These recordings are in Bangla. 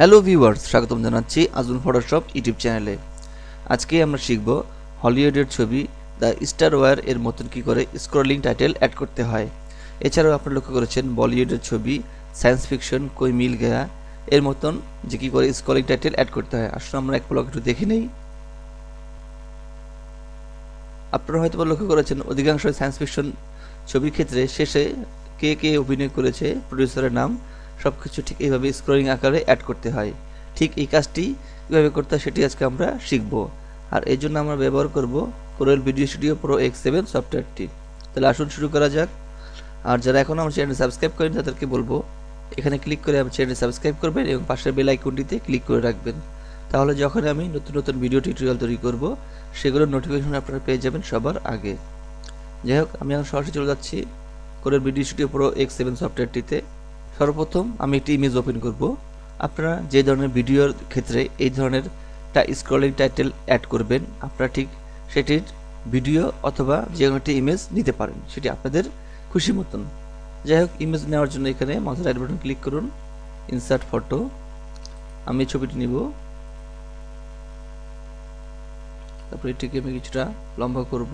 হ্যালো ভিউয়ার্স স্বাগতম জানাচ্ছি আজুল ফটোশপ ইউটিউব চ্যানেলে আজকে আমরা শিখব হলিউডের ছবি দ্য স্টার ওয়ার এর মতন কী করে স্ক্রলিং টাইটেল অ্যাড করতে হয় এছাড়াও আপনারা লক্ষ্য করেছেন বলিউডের ছবি সায়েন্স ফিকশন কই মিল গেয়া এর মতন যে কী করে স্ক্রলিং টাইটেল অ্যাড করতে হয় আসলে আমরা এক পলক একটু দেখে নেই আপনারা হয়তো লক্ষ্য করেছেন অধিকাংশ সায়েন্স ফিকশন ছবির ক্ষেত্রে শেষে কে কে অভিনয় করেছে প্রডিউসারের নাম সবকিছু ঠিক এইভাবে স্ক্রোলিং আকারে অ্যাড করতে হয় ঠিক এই কাজটি কীভাবে করতে হয় সেটি আজকে আমরা শিখব আর এই জন্য আমরা ব্যবহার করব Corel video studio pro X seven সফটওয়্যারটি তাহলে আসুন শুরু করা যাক আর যারা এখন আমার চ্যানেল সাবস্ক্রাইব করেন তাদেরকে বলবো এখানে ক্লিক করে আমার চ্যানেল সাবস্ক্রাইব করবেন এবং পাশের বেল আইকনটিতে ক্লিক করে রাখবেন তাহলে যখন আমি নতুন নতুন ভিডিও টিউটোরিয়াল তৈরি করব সেগুলোর নোটিফিকেশন আপনারা পেয়ে যাবেন সবার আগে যাই হোক আমি এখন সরাসরি চলে যাচ্ছি করে video studio pro X seven সফটওয়্যারটিতে সর্বপ্রথম আমি একটি ইমেজ ওপেন করব আপনারা যে ধরনের ভিডিওর ক্ষেত্রে এই ধরনের স্ক্রলিং টাইটেল অ্যাড করবেন আপনারা ঠিক সেটির ভিডিও অথবা যে কোনো একটি ইমেজ নিতে পারেন সেটি আপনাদের খুশি মতন যাই হোক ইমেজ নেওয়ার জন্য এখানে মাউসের রাইট বাটন ক্লিক করুন ইনসার্ট ফটো আমি ছবিটি নিব তারপরে এটিকে আমি কিছুটা লম্বা করব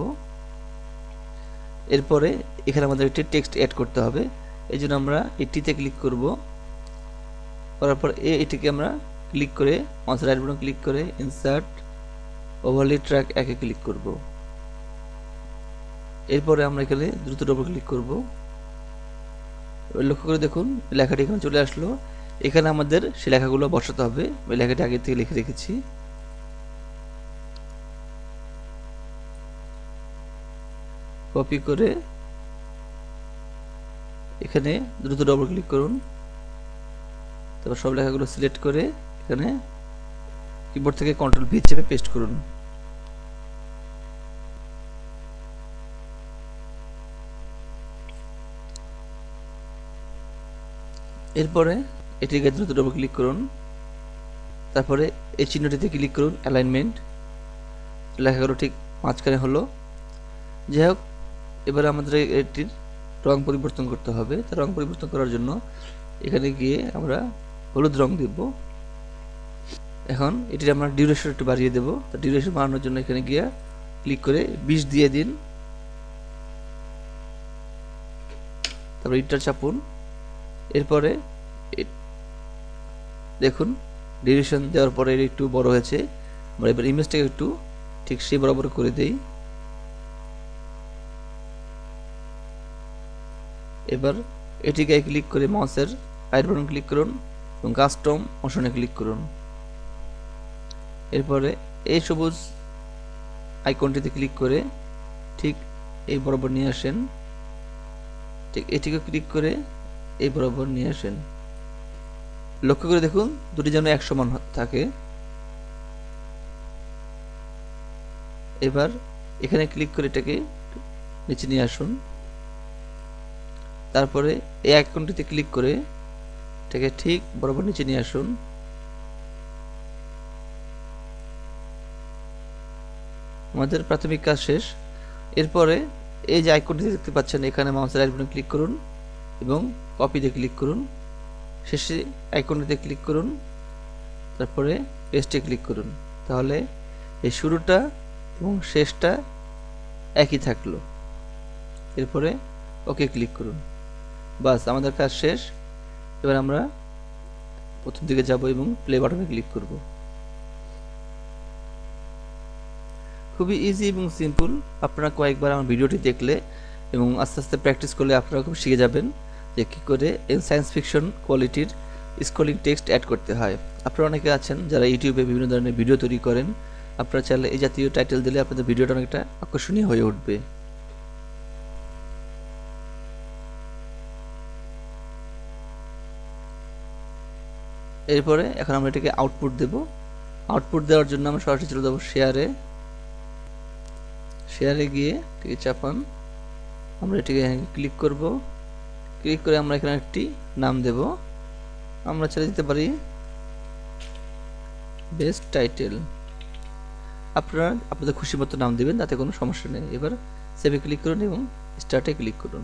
এরপরে এখানে আমাদের একটি টেক্সট অ্যাড করতে হবে এই জন্য আমরা এটিতে ক্লিক করব করার পর এটিকে আমরা ক্লিক করে মাউস রাইট বাটন ক্লিক করে ইনসার্ট ওভারলি ট্র্যাক একে ক্লিক করব এরপরে আমরা এখানে দ্রুত ডবল ক্লিক করব লক্ষ্য করে দেখুন লেখাটি এখানে চলে আসলো এখানে আমাদের সে লেখাগুলো বসাতে হবে ওই লেখাটি আগে থেকে লিখে রেখেছি কপি করে এখানে দ্রুত ডবল ক্লিক করুন তারপর সব লেখাগুলো সিলেক্ট করে এখানে কিবোর্ড থেকে কন্ট্রোল ভি চেপে পেস্ট করুন এরপরে এটিকে দ্রুত ডবল ক্লিক করুন তারপরে এই চিহ্নটিতে ক্লিক করুন অ্যালাইনমেন্ট লেখাগুলো ঠিক মাঝখানে হলো যাই হোক এবারে আমাদের এটির রং পরিবর্তন করতে হবে তা রং পরিবর্তন করার জন্য এখানে গিয়ে আমরা হলুদ রং দেব এখন এটির আমরা ডিউরেশন একটু বাড়িয়ে দেবো তো ডিউরেশন বাড়ানোর জন্য এখানে গিয়ে ক্লিক করে বিষ দিয়ে দিন তারপর ইটার চাপুন এরপরে দেখুন ডিউরেশন দেওয়ার পরে একটু বড় হয়েছে আমরা এবার ইমেজটাকে একটু ঠিক সেই বরাবর করে দেই এবার এটিকে ক্লিক করে মাউসের রাইট বাটন ক্লিক করুন এবং কাস্টম অপশনে ক্লিক করুন এরপরে এই সবুজ আইকনটিতে ক্লিক করে ঠিক এই বরাবর নিয়ে আসেন ঠিক এটিকে ক্লিক করে এই বরাবর নিয়ে আসেন লক্ষ্য করে দেখুন দুটি যেন এক সমান থাকে এবার এখানে ক্লিক করে এটাকে নিচে নিয়ে আসুন তারপরে এই আইকনটিতে ক্লিক করে এটাকে ঠিক বরাবর নিচে নিয়ে আসুন আমাদের প্রাথমিক কাজ শেষ এরপরে এই যে আইকনটি দেখতে পাচ্ছেন এখানে মাউসের আইকনে ক্লিক করুন এবং কপিতে ক্লিক করুন শেষে আইকনটিতে ক্লিক করুন তারপরে পেস্টে ক্লিক করুন তাহলে এই শুরুটা এবং শেষটা একই থাকলো এরপরে ওকে ক্লিক করুন বাস আমাদের কাজ শেষ এবার আমরা প্রথম দিকে যাব এবং প্লে বাটনে ক্লিক করব খুবই ইজি এবং সিম্পল আপনারা কয়েকবার আমার ভিডিওটি দেখলে এবং আস্তে আস্তে প্র্যাকটিস করলে আপনারা খুব শিখে যাবেন যে কী করে সায়েন্স ফিকশন কোয়ালিটির স্কোলিং টেক্সট অ্যাড করতে হয় আপনারা অনেকে আছেন যারা ইউটিউবে বিভিন্ন ধরনের ভিডিও তৈরি করেন আপনারা চাইলে এই জাতীয় টাইটেল দিলে আপনাদের ভিডিওটা অনেকটা আকর্ষণীয় হয়ে উঠবে এরপরে এখন আমরা এটাকে আউটপুট দেব আউটপুট দেওয়ার জন্য আমরা সরাসরি চলে যাবো শেয়ারে শেয়ারে গিয়ে এটিকে চাপান আমরা এটিকে ক্লিক করব ক্লিক করে আমরা এখানে একটি নাম দেব আমরা ছেড়ে দিতে পারি বেস্ট টাইটেল আপনারা আপনাদের খুশি মতো নাম দেবেন তাতে কোনো সমস্যা নেই এবার সেভে ক্লিক করুন এবং স্টার্টে ক্লিক করুন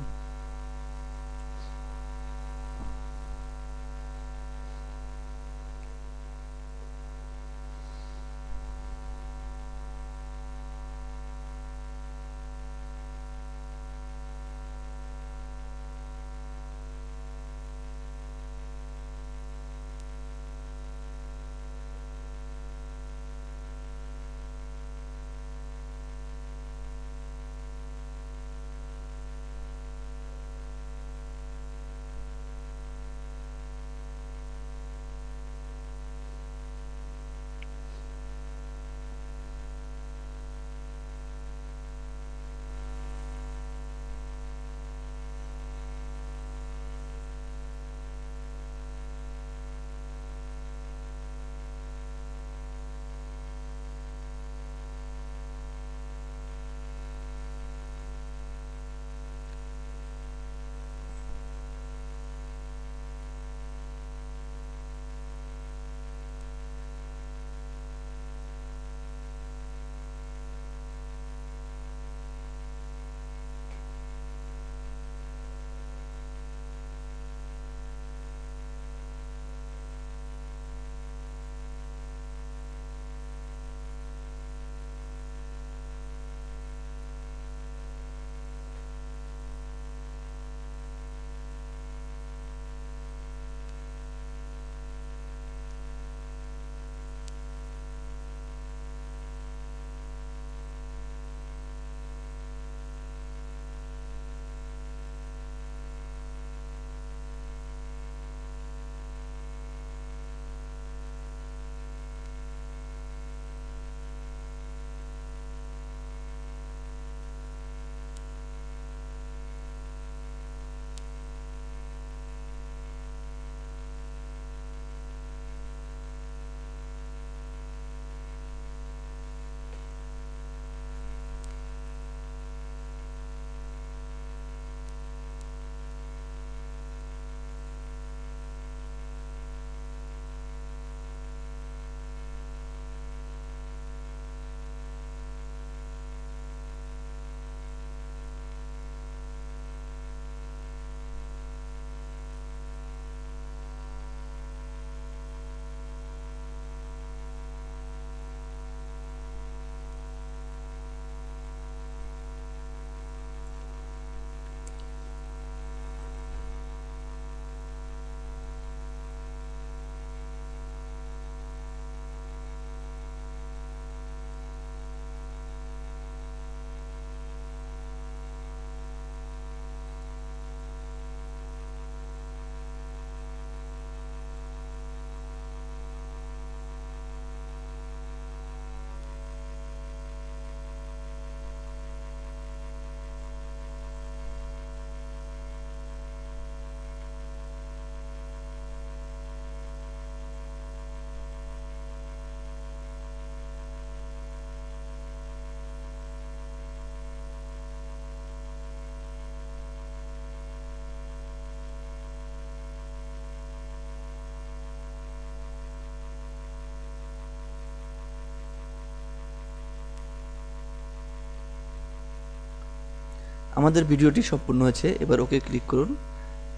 আমাদের ভিডিওটি সম্পূর্ণ হয়েছে এবার ওকে ক্লিক করুন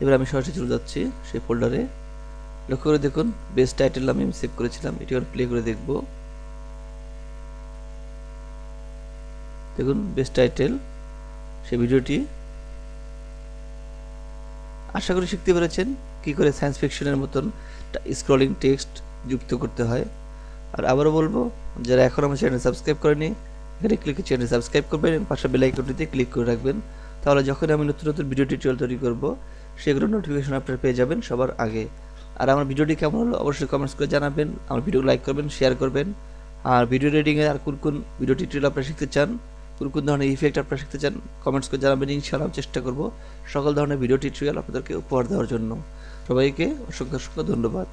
এবার আমি সরাসরি চলে যাচ্ছি সেই ফোল্ডারে লক্ষ্য করে দেখুন বেস্ট টাইটেল আমি সেভ করেছিলাম এটি এখন প্লে করে দেখব দেখুন বেস্ট টাইটেল সে ভিডিওটি আশা করি শিখতে পেরেছেন কি করে সায়েন্স ফিকশনের মতন স্ক্রলিং টেক্সট যুক্ত করতে হয় আর আবারও বলবো যারা এখন আমার চ্যানেল সাবস্ক্রাইব করেনি এখানে ক্লিক চ্যানেল সাবস্ক্রাইব করবেন এবং পাশে বেল আইকনটিতে ক্লিক করে রাখবেন তাহলে যখন আমি নতুন নতুন ভিডিও টিউটোরিয়াল তৈরি করব সেগুলো নোটিফিকেশন আপনারা পেয়ে যাবেন সবার আগে আর আমার ভিডিওটি কেমন হলো অবশ্যই কমেন্টস করে জানাবেন আমার ভিডিও লাইক করবেন শেয়ার করবেন আর ভিডিও রেডিংয়ে আর কোন কোন ভিডিও টিউটোরিয়াল আপনারা শিখতে চান কোন কোন ধরনের ইফেক্ট আপনারা শিখতে চান কমেন্টস করে জানাবেন ইনশাআল্লাহ চেষ্টা করব সকল ধরনের ভিডিও টিউটোরিয়াল আপনাদেরকে উপহার দেওয়ার জন্য সবাইকে অসংখ্য অসংখ্য ধন্যবাদ